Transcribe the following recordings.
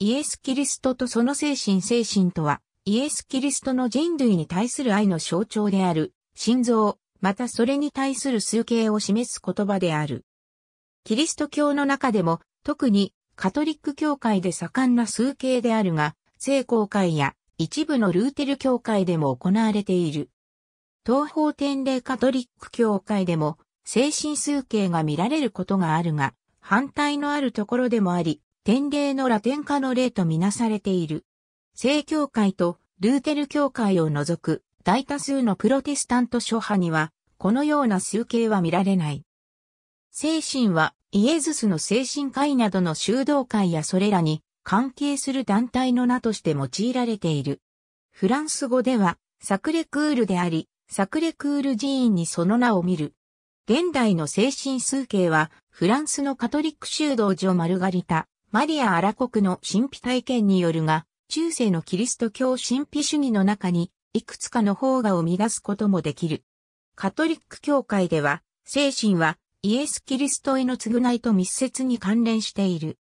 イエス・キリストとその精神精神とは、イエス・キリストの人類に対する愛の象徴である、心臓、またそれに対する数形を示す言葉である。キリスト教の中でも、特にカトリック教会で盛んな数形であるが、聖公会や一部のルーテル教会でも行われている。東方天霊カトリック教会でも、精神数形が見られることがあるが、反対のあるところでもあり、典礼のラテン化の例とみなされている。正教会とルーテル教会を除く大多数のプロテスタント諸派には、このような数形は見られない。精神はイエズスの精神科医などの修道会やそれらに関係する団体の名として用いられている。フランス語ではサクレクールであり、サクレクール寺院にその名を見る。現代の精神数形はフランスのカトリック修道女マルガリタ、マリア・アラ国の神秘体験によるが、中世のキリスト教神秘主義の中に、いくつかの方が生み出すこともできる。カトリック教会では、精神はイエス・キリストへの償いと密接に関連している。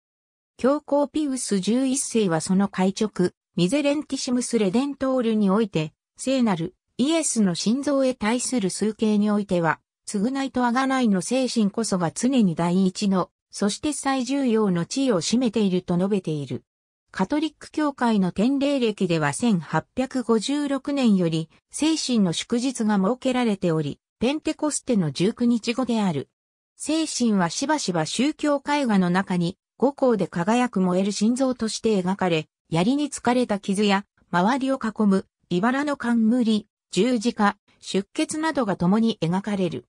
教皇ピウス11世はその会直、ミゼレンティシムス・レデントールにおいて、聖なるイエスの心臓へ対する数形においては、償いと贖いの精神こそが常に第一のそして最重要の地位を占めていると述べている。カトリック教会の典礼歴では1856年より精神の祝日が設けられており、ペンテコステの19日後である。精神はしばしば宗教絵画の中に五光で輝く燃える心臓として描かれ、槍に疲れた傷や周りを囲む茨の冠、十字架、出血などが共に描かれる。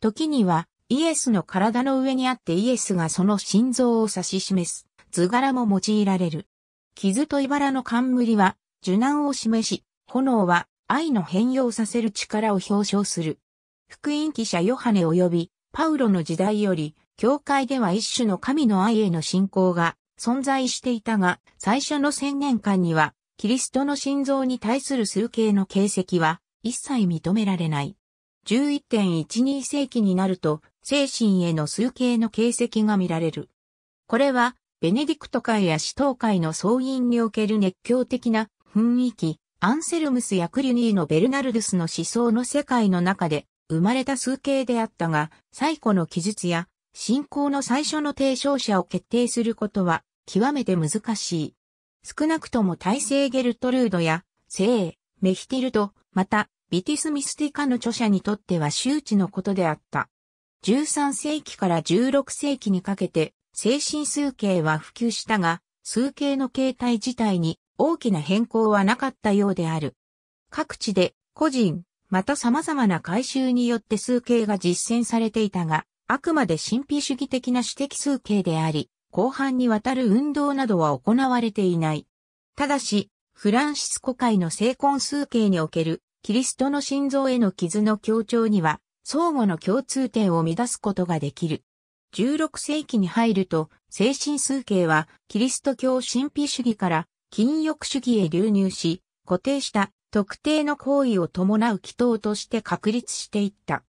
時にはイエスの体の上にあってイエスがその心臓を指し示す図柄も用いられる。傷と茨の冠は受難を示し、炎は愛の変容させる力を表彰する。福音記者ヨハネ及びパウロの時代より、教会では一種の神の愛への信仰が存在していたが、最初の千年間には、キリストの心臓に対する数形の形跡は一切認められない。11.12世紀になると、精神への数形の形跡が見られる。これは、ベネディクト会や死闘会の総員における熱狂的な雰囲気、アンセルムスやクリュニーのベルナルドゥスの思想の世界の中で生まれた数形であったが、最古の記述や信仰の最初の提唱者を決定することは極めて難しい。少なくとも大聖ゲルトルードや、聖、メヒティルド、また、ビティスミスティカの著者にとっては周知のことであった。13世紀から16世紀にかけて、精神数形は普及したが、数形の形態自体に大きな変更はなかったようである。各地で個人、また様々な改修によって数形が実践されていたが、あくまで神秘主義的な私的数形であり、後半にわたる運動などは行われていない。ただし、フランシスコ会の聖婚数形におけるキリストの心臓への傷の強調には、相互の共通点を乱すことができる。16世紀に入ると、精神数形はキリスト教神秘主義から禁欲主義へ流入し、固定した特定の行為を伴う祈祷として確立していった。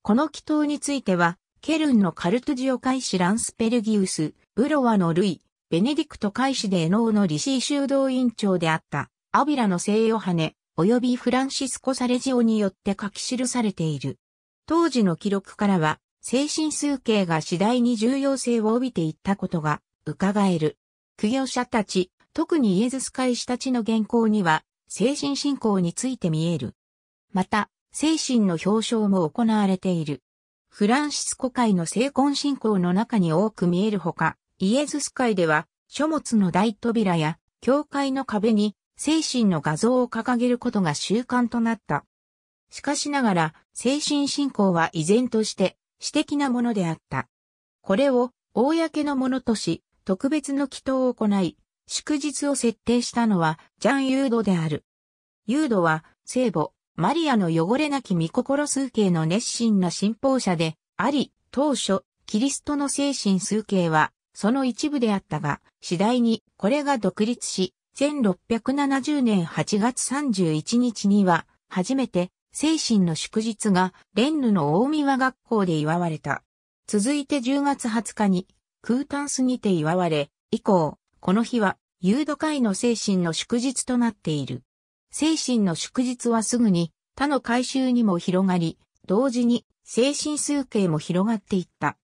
この祈祷については、ケルンのカルトジオ開始ランスペルギウス、ブロワの類、ベネディクト開始でエノーのシー修道院長であった、アビラの聖ヨハネ、及びフランシスコ・サレジオによって書き記されている。当時の記録からは、精神数形が次第に重要性を帯びていったことが、伺える。苦行者たち、特にイエズス会士たちの原稿には、精神信仰について見える。また、精神の表彰も行われている。フランシスコ会の聖婚信仰の中に多く見えるほか、イエズス会では、書物の大扉や、教会の壁に、精神の画像を掲げることが習慣となった。しかしながら、精神信仰は依然として私的なものであった。これを公のものとし、特別の祈祷を行い、祝日を設定したのはジャン・ユードである。ユードは聖母、マリアの汚れなき御心数形の熱心な信奉者であり、当初、キリストの精神数形はその一部であったが、次第にこれが独立し、1670年8月31日には、初めて精神の祝日が、レンヌの大宮学校で祝われた。続いて10月20日に、クータンスにて祝われ、以降、この日は、ユード会の精神の祝日となっている。精神の祝日はすぐに、他の改修にも広がり、同時に、精神数形も広がっていった。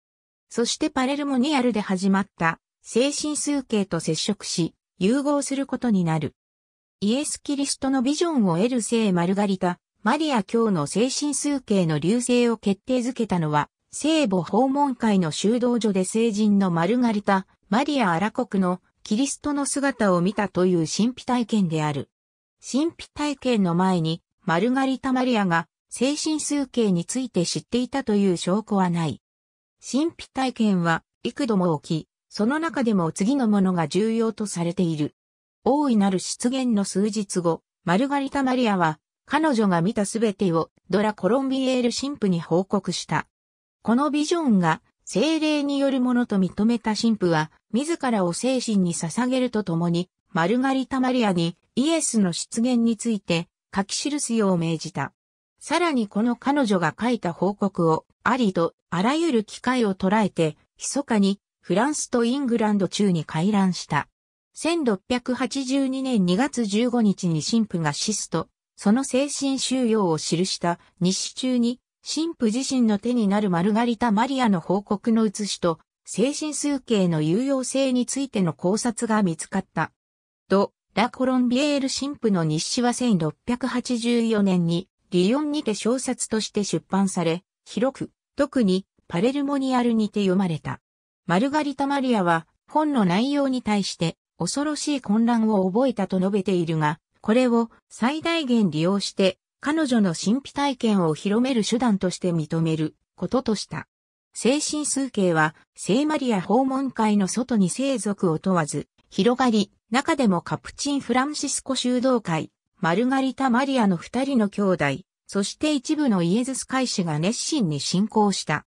そしてパレルモニアルで始まった、精神数形と接触し、融合することになる。イエス・キリストのビジョンを得る聖マルガリタ、マリア教の精神数形の流星を決定づけたのは、聖母訪問会の修道所で聖人のマルガリタ、マリア・アラ国のキリストの姿を見たという神秘体験である。神秘体験の前に、マルガリタ・マリアが精神数形について知っていたという証拠はない。神秘体験は幾度も起き、その中でも次のものが重要とされている。大いなる出現の数日後、マルガリタ・マリアは彼女が見たすべてをドラ・コロンビエール神父に報告した。このビジョンが精霊によるものと認めた神父は、自らを精神に捧げるとともに、マルガリタ・マリアにイエスの出現について書き記すよう命じた。さらにこの彼女が書いた報告を、ありとあらゆる機会を捉えて、密かにフランスとイングランド中に回覧した。1682年2月15日に神父がシスト、その精神収容を記した日誌中に、神父自身の手になるマルガリタ・マリアの報告の写しと、精神数形の有用性についての考察が見つかった。と、ラ・コロンビエール神父の日誌は1684年に、リヨンにて小冊として出版され、広く、特に、パレルモニアルにて読まれた。マルガリタ・マリアは、本の内容に対して、恐ろしい混乱を覚えたと述べているが、これを最大限利用して彼女の神秘体験を広める手段として認めることとした。精神数形は聖マリア訪問会の外に生族を問わず広がり、中でもカプチン・フランシスコ修道会、マルガリタ・マリアの二人の兄弟、そして一部のイエズス会士が熱心に信仰した。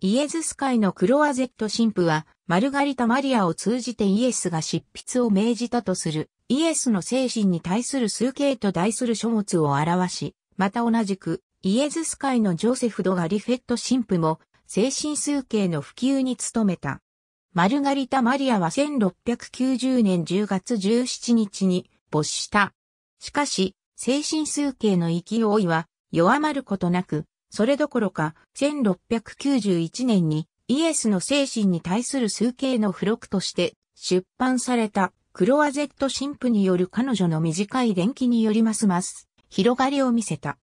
イエズス会のクロアゼット神父は、マルガリタ・マリアを通じてイエスが執筆を命じたとするイエスの精神に対する数形と題する書物を表し、また同じく、イエズス会のジョセフ・ド・ガリフェット神父も、精神数形の普及に努めた。マルガリタ・マリアは1690年10月17日に没した。しかし、精神数形の勢いは弱まることなく、それどころか1691年にイエスの精神に対する数形の付録として出版された。クロワゼット神父による彼女の短い伝記によりますます広がりを見せた。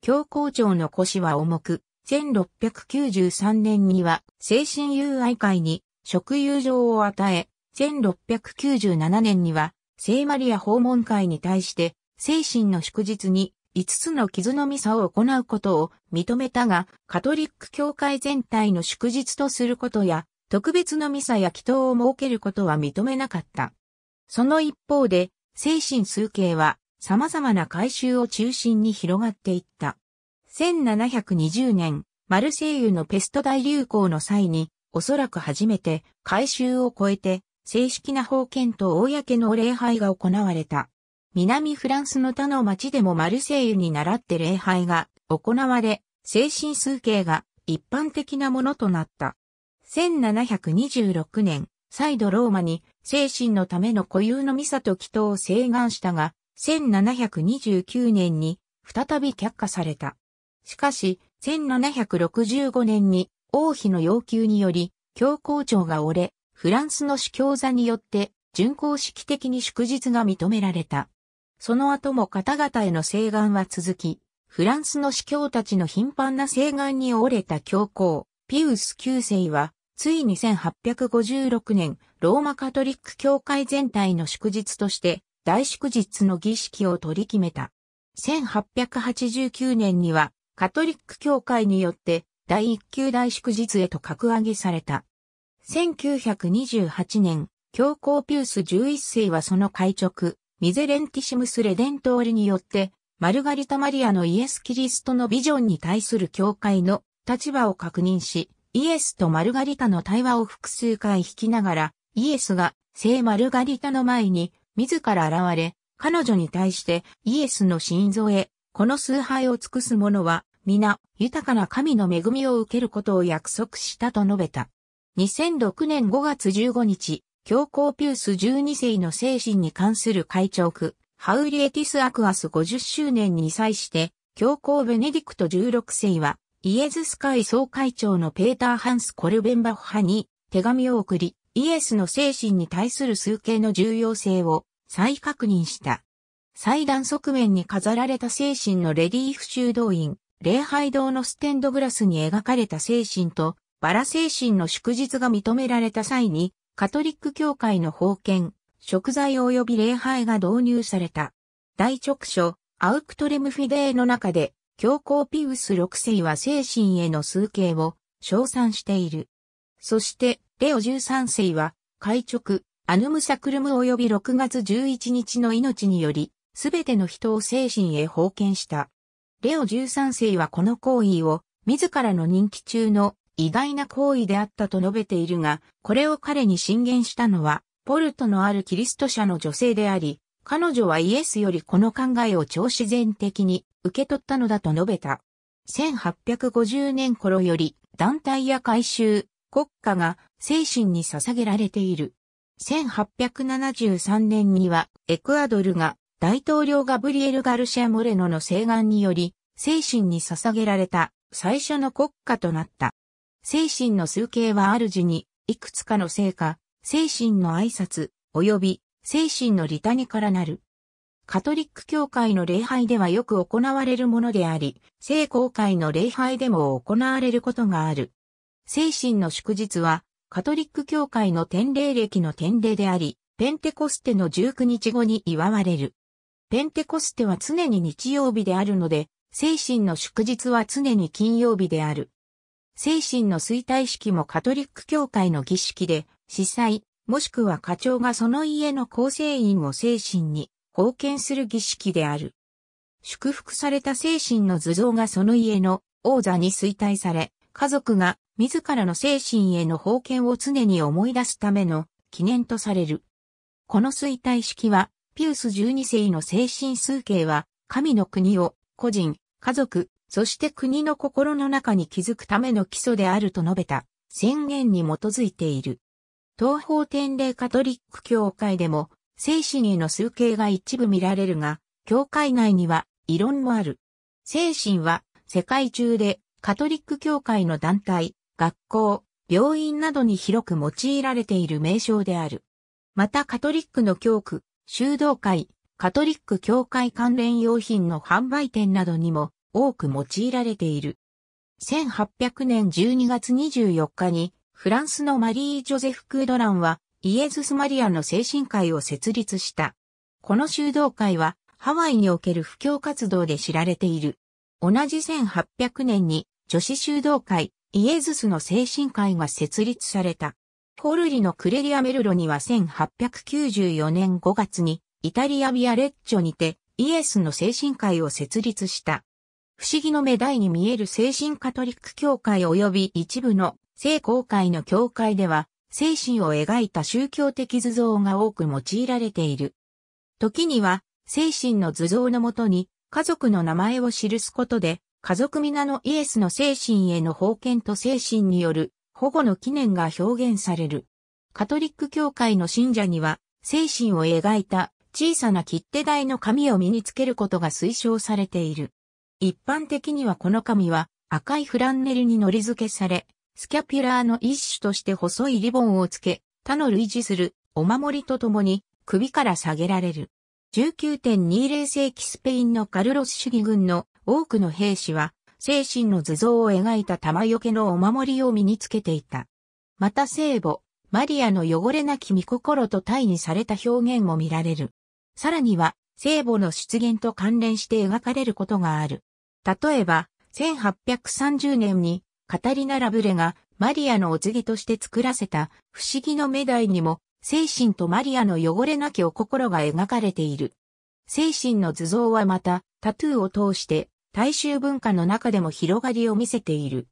教皇庁の腰は重く、1693年には精神友愛会に職友情を与え、1697年には聖マリア訪問会に対して精神の祝日に5つの傷のミサを行うことを認めたが、カトリック教会全体の祝日とすることや、特別のミサや祈祷を設けることは認めなかった。その一方で、精神数形は様々な改修を中心に広がっていった。1720年、マルセイユのペスト大流行の際に、おそらく初めて改修を超えて正式な封建と公の礼拝が行われた。南フランスの他の町でもマルセイユに習って礼拝が行われ、精神数形が一般的なものとなった。1726年、再度ローマに精神のための固有のミサと祈祷を請願したが、1729年に再び却下された。しかし、1765年に王妃の要求により、教皇庁が折れ、フランスの主教座によって、巡行式的に祝日が認められた。その後も方々への請願は続き、フランスの司教たちの頻繁な請願に折れた教皇、ピウス9世は、ついに1856年、ローマカトリック教会全体の祝日として、大祝日の儀式を取り決めた。1889年には、カトリック教会によって、第一級大祝日へと格上げされた。1928年、教皇ピュース11世はその会直、ミゼレンティシムスレデントーリによって、マルガリタ・マリアのイエス・キリストのビジョンに対する教会の立場を確認し、イエスとマルガリタの対話を複数回引きながら、イエスが聖マルガリタの前に自ら現れ、彼女に対してイエスの心臓へ、この崇拝を尽くす者は、皆、豊かな神の恵みを受けることを約束したと述べた。2006年5月15日、教皇ピュース12世の精神に関する会長区、ハウリエティス・アクアス50周年に際して、教皇ベネディクト16世は、イエズス会総会長のペーター・ハンス・コルベンバッハに手紙を送り、イエスの精神に対する数形の重要性を再確認した。祭壇側面に飾られた精神のレリーフ修道院、礼拝堂のステンドグラスに描かれた精神と、バラ精神の祝日が認められた際に、カトリック教会の封建、食材及び礼拝が導入された。大直書、アウクトレムフィデーの中で、教皇ピウス6世は精神への崇敬を称賛している。そして、レオ13世は、会直、アヌムサクルム及び6月11日の命により、すべての人を精神へ封献した。レオ13世はこの行為を、自らの任期中の意外な行為であったと述べているが、これを彼に進言したのは、ポルトのあるキリスト者の女性であり、彼女はイエスよりこの考えを超自然的に受け取ったのだと述べた。1850年頃より団体や改修、国家が精神に捧げられている。1873年にはエクアドルが大統領ガブリエル・ガルシア・モレノの請願により精神に捧げられた最初の国家となった。精神の数形は主にいくつかの成果、精神の挨拶、及び精神の利他にからなる。カトリック教会の礼拝ではよく行われるものであり、聖公会の礼拝でも行われることがある。精神の祝日は、カトリック教会の典礼歴の典礼であり、ペンテコステの19日後に祝われる。ペンテコステは常に日曜日であるので、精神の祝日は常に金曜日である。精神の衰退式もカトリック教会の儀式で、司祭、もしくは課長がその家の構成員を精神に封建する儀式である。祝福された精神の図像がその家の王座に衰退され、家族が自らの精神への封建を常に思い出すための記念とされる。この衰退式は、ピウス12世の精神数形は、神の国を個人、家族、そして国の心の中に築くための基礎であると述べた宣言に基づいている。東方天霊カトリック教会でも精子への数形が一部見られるが、教会内には異論もある。精神は世界中でカトリック教会の団体、学校、病院などに広く用いられている名称である。またカトリックの教区、修道会、カトリック教会関連用品の販売店などにも多く用いられている。1800年12月24日にフランスのマリー・ジョゼフ・クードランはイエズスマリアの精神会を設立した。この修道会はハワイにおける布教活動で知られている。同じ1800年に女子修道会イエズスの精神会が設立された。ホルリのクレリア・メルロには1894年5月にイタリア・ビアレッジョにてイエスの精神会を設立した。不思議の目台に見える精神カトリック教会及び一部の聖公会の教会では精神を描いた宗教的図像が多く用いられている。時には、精神の図像のもとに、家族の名前を記すことで、家族皆のイエスの精神への封建と精神による保護の記念が表現される。カトリック教会の信者には、精神を描いた小さな切手台の紙を身につけることが推奨されている。一般的にはこの紙は赤いフランネルに乗り付けされ、スキャピュラーの一種として細いリボンをつけ、他の類似するお守りとともに首から下げられる。19.20世紀スペインのカルロス主義軍の多くの兵士は、精神の図像を描いた玉よけのお守りを身につけていた。また聖母、マリアの汚れなき御心と対にされた表現も見られる。さらには、聖母の出現と関連して描かれることがある。例えば、1830年にカタリナ・ラブレがマリアのお告げとして作らせた不思議のメダイにも、精神とマリアの汚れなきお心が描かれている。精神の図像はまた、タトゥーを通して、大衆文化の中でも広がりを見せている。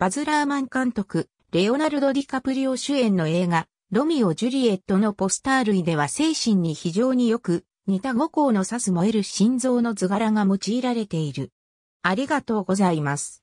バズ・ラーマン監督、レオナルド・ディカプリオ主演の映画、ロミオ・ジュリエットのポスター類では精神に非常によく、似た五行の指す燃える心臓の図柄が用いられている。ありがとうございます。